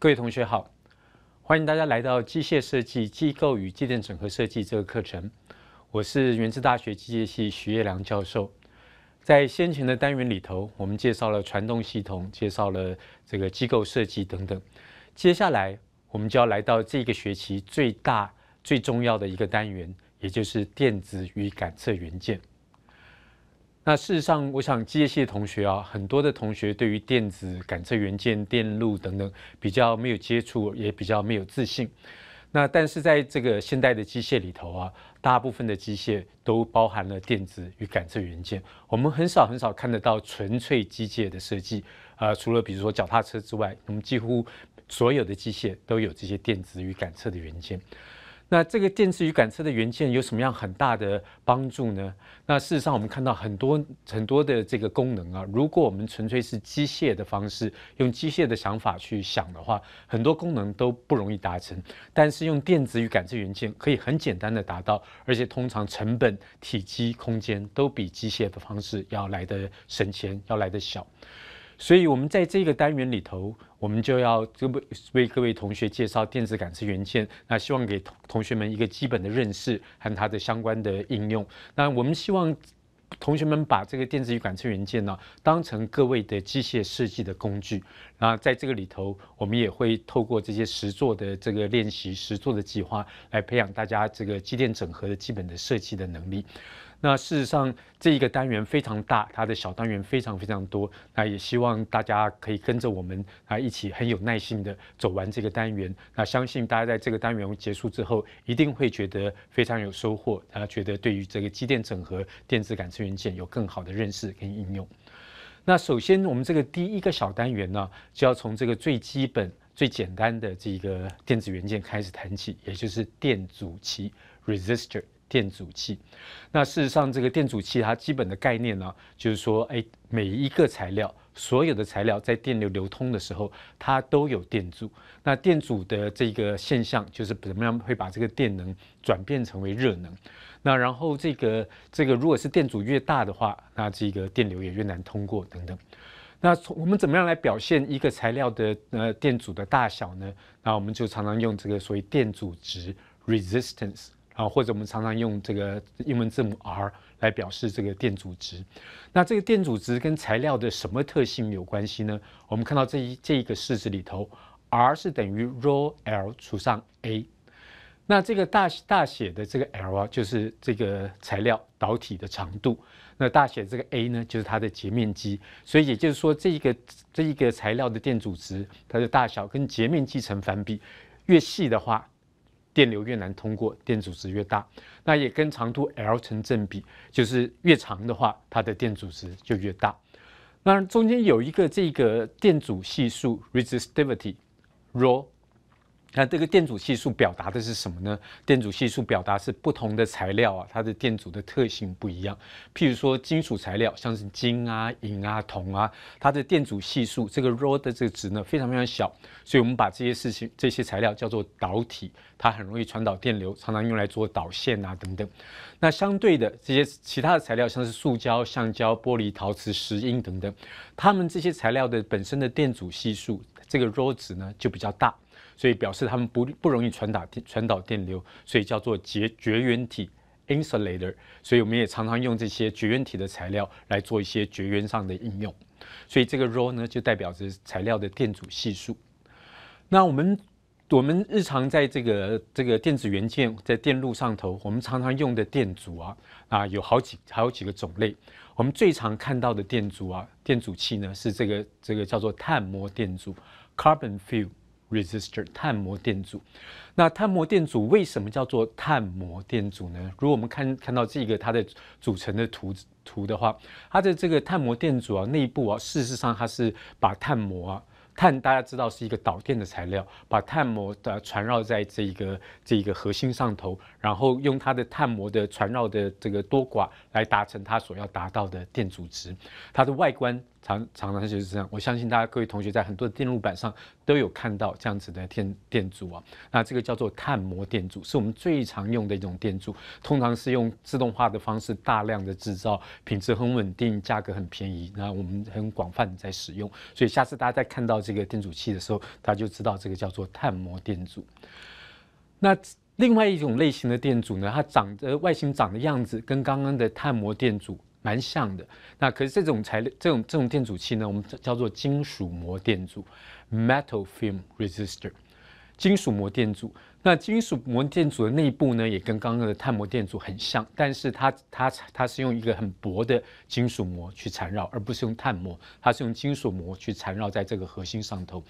各位同学好，欢迎大家来到机械设计、机构与机电整合设计这个课程。我是原子大学机械系徐业良教授。在先前的单元里头，我们介绍了传动系统，介绍了这个机构设计等等。接下来，我们就要来到这个学期最大最重要的一个单元，也就是电子与感测元件。那事实上，我想机械系的同学啊，很多的同学对于电子、感测元件、电路等等比较没有接触，也比较没有自信。那但是在这个现代的机械里头啊，大部分的机械都包含了电子与感测元件。我们很少很少看得到纯粹机械的设计啊，除了比如说脚踏车之外，我们几乎所有的机械都有这些电子与感测的元件。那这个电子与感测的元件有什么样很大的帮助呢？那事实上，我们看到很多很多的这个功能啊，如果我们纯粹是机械的方式，用机械的想法去想的话，很多功能都不容易达成。但是用电子与感测元件，可以很简单的达到，而且通常成本、体积、空间都比机械的方式要来的省钱，要来得小。所以，我们在这个单元里头，我们就要为为各位同学介绍电子感测元件。那希望给同学们一个基本的认识和它的相关的应用。那我们希望同学们把这个电子与感测元件呢，当成各位的机械设计的工具。那在这个里头，我们也会透过这些实作的这个练习、实作的计划，来培养大家这个机电整合的基本的设计的能力。那事实上，这一个单元非常大，它的小单元非常非常多。那也希望大家可以跟着我们啊一起很有耐心的走完这个单元。那相信大家在这个单元结束之后，一定会觉得非常有收获，啊，觉得对于这个机电整合电子感知元件有更好的认识跟应用。那首先，我们这个第一个小单元呢，就要从这个最基本、最简单的这个电子元件开始谈起，也就是电阻器 （resistor）。电阻器，那事实上，这个电阻器它基本的概念呢，就是说，哎，每一个材料，所有的材料在电流流通的时候，它都有电阻。那电阻的这个现象，就是怎么样会把这个电能转变成为热能。那然后这个这个，如果是电阻越大的话，那这个电流也越难通过等等。那从我们怎么样来表现一个材料的呃电阻的大小呢？那我们就常常用这个所谓电阻值 （resistance）。啊，或者我们常常用这个英文字母 R 来表示这个电阻值。那这个电阻值跟材料的什么特性有关系呢？我们看到这一这一个式子里头，R 是等于 rho L 除上 A。那这个大大写的这个 L 啊，就是这个材料导体的长度。那大写这个 A 呢，就是它的截面积。所以也就是说，这一个这一个材料的电阻值，它的大小跟截面积成反比，越细的话。电流越难通过，电阻值越大，那也跟长度 l 成正比，就是越长的话，它的电阻值就越大。那中间有一个这个电阻系数 resistivity 若。那这个电阻系数表达的是什么呢？电阻系数表达是不同的材料啊，它的电阻的特性不一样。譬如说金属材料，像是金啊、银啊、铜啊，它的电阻系数这个 ρ 的这个值呢非常非常小，所以我们把这些事情、这些材料叫做导体，它很容易传导电流，常常用来做导线啊等等。那相对的这些其他的材料，像是塑胶、橡胶、玻璃、陶瓷、石英等等，它们这些材料的本身的电阻系数这个 ρ 值呢就比较大。所以表示它们不不容易传导传导电流，所以叫做绝绝缘体 （insulator）。所以我们也常常用这些绝缘体的材料来做一些绝缘上的应用。所以这个 r row 呢，就代表着材料的电阻系数。那我们我们日常在这个这个电子元件在电路上头，我们常常用的电阻啊啊有好几好几个种类。我们最常看到的电阻啊，电阻器呢是这个这个叫做碳膜电阻 （carbon film）。resistor 碳膜电阻，那碳膜电阻为什么叫做碳膜电阻呢？如果我们看看到这个它的组成的图图的话，它的这个碳膜电阻啊内部啊，事实上它是把碳膜碳，大家知道是一个导电的材料，把碳膜的缠绕在这一个这一个核心上头，然后用它的碳膜的缠绕的这个多寡来达成它所要达到的电阻值。它的外观常常就是这样。我相信大家各位同学在很多电路板上。都有看到这样子的电电阻啊，那这个叫做碳膜电阻，是我们最常用的一种电阻，通常是用自动化的方式大量的制造，品质很稳定，价格很便宜，那我们很广泛在使用。所以下次大家在看到这个电阻器的时候，大家就知道这个叫做碳膜电阻。那另外一种类型的电阻呢，它长得外形长的样子跟刚刚的碳膜电阻。蛮像的，那可是这种材料，这种这种电阻器呢，我们叫做金属膜电阻 （metal film resistor）。金属膜电阻，那金属膜电阻的内部呢，也跟刚刚的碳膜电阻很像，但是它它它是用一个很薄的金属膜去缠绕，而不是用碳膜，它是用金属膜去缠绕在这个核心上头。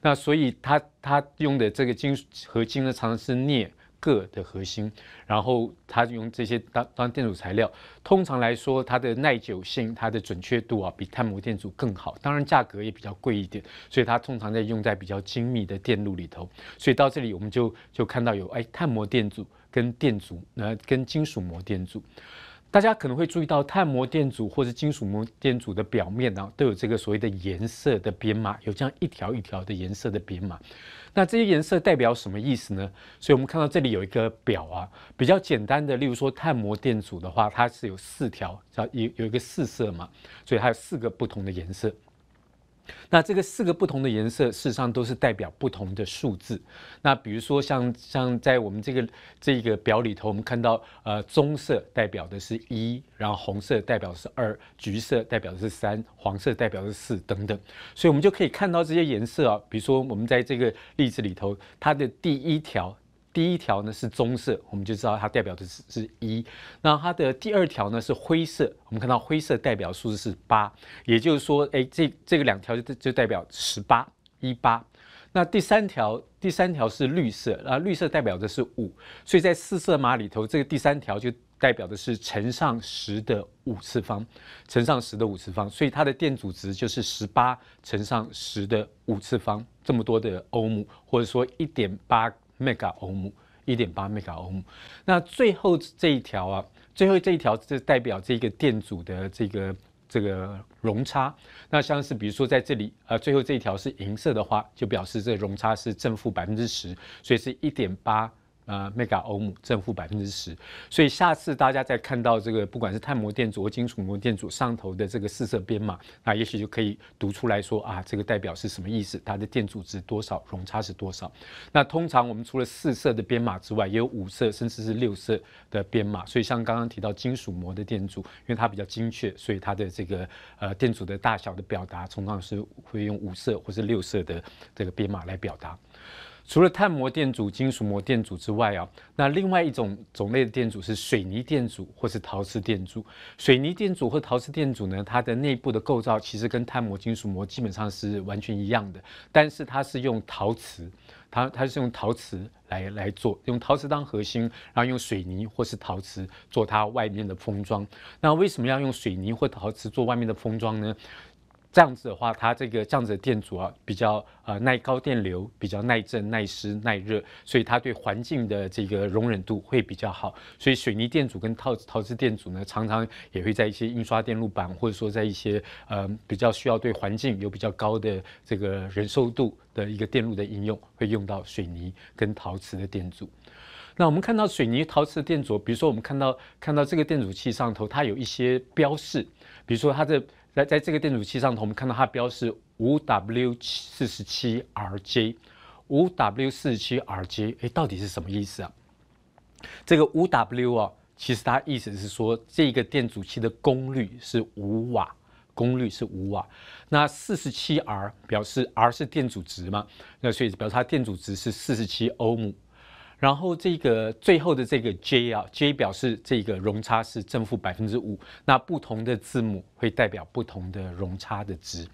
那所以它它用的这个金属合金呢，常常是镍。个的核心，然后它用这些当当电阻材料，通常来说它的耐久性、它的准确度啊，比碳膜电阻更好，当然价格也比较贵一点，所以它通常在用在比较精密的电路里头。所以到这里我们就就看到有哎碳膜电阻跟电阻，那跟金属膜电阻。大家可能会注意到，碳膜电阻或者金属膜电阻的表面呢，都有这个所谓的颜色的编码，有这样一条一条的颜色的编码。那这些颜色代表什么意思呢？所以我们看到这里有一个表啊，比较简单的，例如说碳膜电阻的话，它是有四条，叫有有一个四色嘛，所以它有四个不同的颜色。那这个四个不同的颜色，事实上都是代表不同的数字。那比如说，像像在我们这个这个表里头，我们看到，呃，棕色代表的是一，然后红色代表是二，橘色代表的是三，黄色代表的是四，等等。所以我们就可以看到这些颜色啊，比如说我们在这个例子里头，它的第一条。第一条呢是棕色，我们就知道它代表的是是一。那它的第二条呢是灰色，我们看到灰色代表数字是八，也就是说，哎，这这个两条就就代表十八一八。那第三条第三条是绿色，那绿色代表的是五，所以在四色码里头，这个第三条就代表的是乘上十的五次方，乘上十的五次方，所以它的电阻值就是十八乘上十的五次方这么多的欧姆，或者说一点八。mega 欧姆，一点八 mega 欧姆，那最后这一条啊，最后这一条是代表这个电阻的这个这个容差。那像是比如说在这里啊，最后这一条是银色的话，就表示这容差是正负百分之十，所以是一点八。啊，mega 欧姆正负百分之十，所以下次大家再看到这个，不管是碳膜电阻或金属膜电阻上头的这个四色编码，那也许就可以读出来说啊，这个代表是什么意思，它的电阻值多少，容差是多少。那通常我们除了四色的编码之外，也有五色甚至是六色的编码。所以像刚刚提到金属膜的电阻，因为它比较精确，所以它的这个呃电阻的大小的表达，通常是会用五色或是六色的这个编码来表达。除了碳膜电阻、金属膜电阻之外啊，那另外一种种类的电阻是水泥电阻或是陶瓷电阻。水泥电阻和陶瓷电阻呢，它的内部的构造其实跟碳膜、金属膜基本上是完全一样的，但是它是用陶瓷，它它是用陶瓷来来做，用陶瓷当核心，然后用水泥或是陶瓷做它外面的封装。那为什么要用水泥或陶瓷做外面的封装呢？这样子的话，它这个这样子的电阻啊，比较呃耐高电流，比较耐震、耐湿、耐热，所以它对环境的这个容忍度会比较好。所以水泥电阻跟套陶瓷电阻呢，常常也会在一些印刷电路板，或者说在一些呃比较需要对环境有比较高的这个忍受度的一个电路的应用，会用到水泥跟陶瓷的电阻。那我们看到水泥陶瓷电阻，比如说我们看到看到这个电阻器上头，它有一些标示，比如说它的。来，在这个电阻器上头，我们看到它标示五 W 四十七 RJ，五 W 四十七 RJ，哎，到底是什么意思啊？这个五 W 啊，其实它意思是说，这个电阻器的功率是五瓦，功率是五瓦。那四十七 R 表示 R 是电阻值嘛？那所以表示它电阻值是四十七欧姆。然后这个最后的这个 J 啊，J 表示这个容差是正负百分之五。那不同的字母会代表不同的容差的值。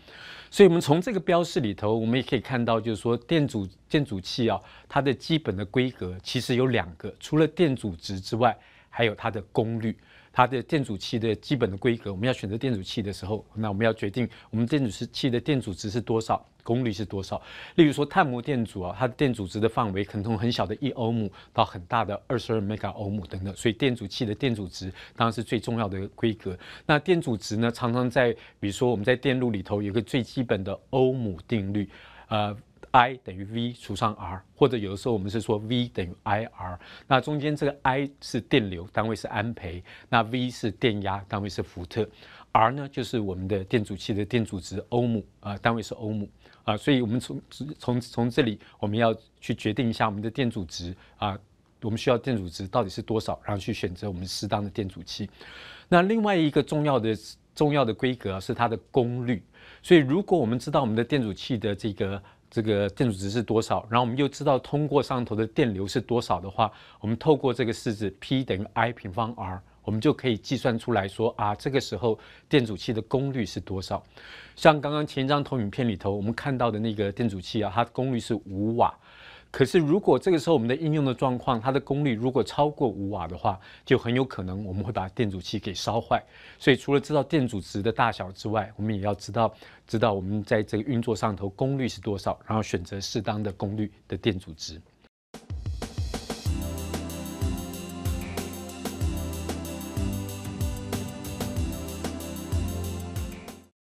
所以，我们从这个标示里头，我们也可以看到，就是说电阻电阻器啊，它的基本的规格其实有两个，除了电阻值之外，还有它的功率。它的电阻器的基本的规格，我们要选择电阻器的时候，那我们要决定我们电阻是器的电阻值是多少。功率是多少？例如说碳膜电阻啊，它的电阻值的范围可能从很小的一欧姆到很大的二十二 mega 欧姆等等，所以电阻器的电阻值当然是最重要的规格。那电阻值呢，常常在比如说我们在电路里头有个最基本的欧姆定律，呃。I 等于 V 除上 R，或者有的时候我们是说 V 等于 IR。那中间这个 I 是电流，单位是安培；那 V 是电压，单位是伏特；R 呢就是我们的电阻器的电阻值欧姆，啊，单位是欧姆啊。所以我们从从从这里，我们要去决定一下我们的电阻值啊，我们需要电阻值到底是多少，然后去选择我们适当的电阻器。那另外一个重要的重要的规格是它的功率。所以如果我们知道我们的电阻器的这个这个电阻值是多少？然后我们又知道通过上头的电流是多少的话，我们透过这个式子 P 等于 I 平方 R，我们就可以计算出来说啊，这个时候电阻器的功率是多少。像刚刚前一张投影片里头我们看到的那个电阻器啊，它功率是五瓦。可是，如果这个时候我们的应用的状况，它的功率如果超过五瓦的话，就很有可能我们会把电阻器给烧坏。所以，除了知道电阻值的大小之外，我们也要知道，知道我们在这个运作上头功率是多少，然后选择适当的功率的电阻值。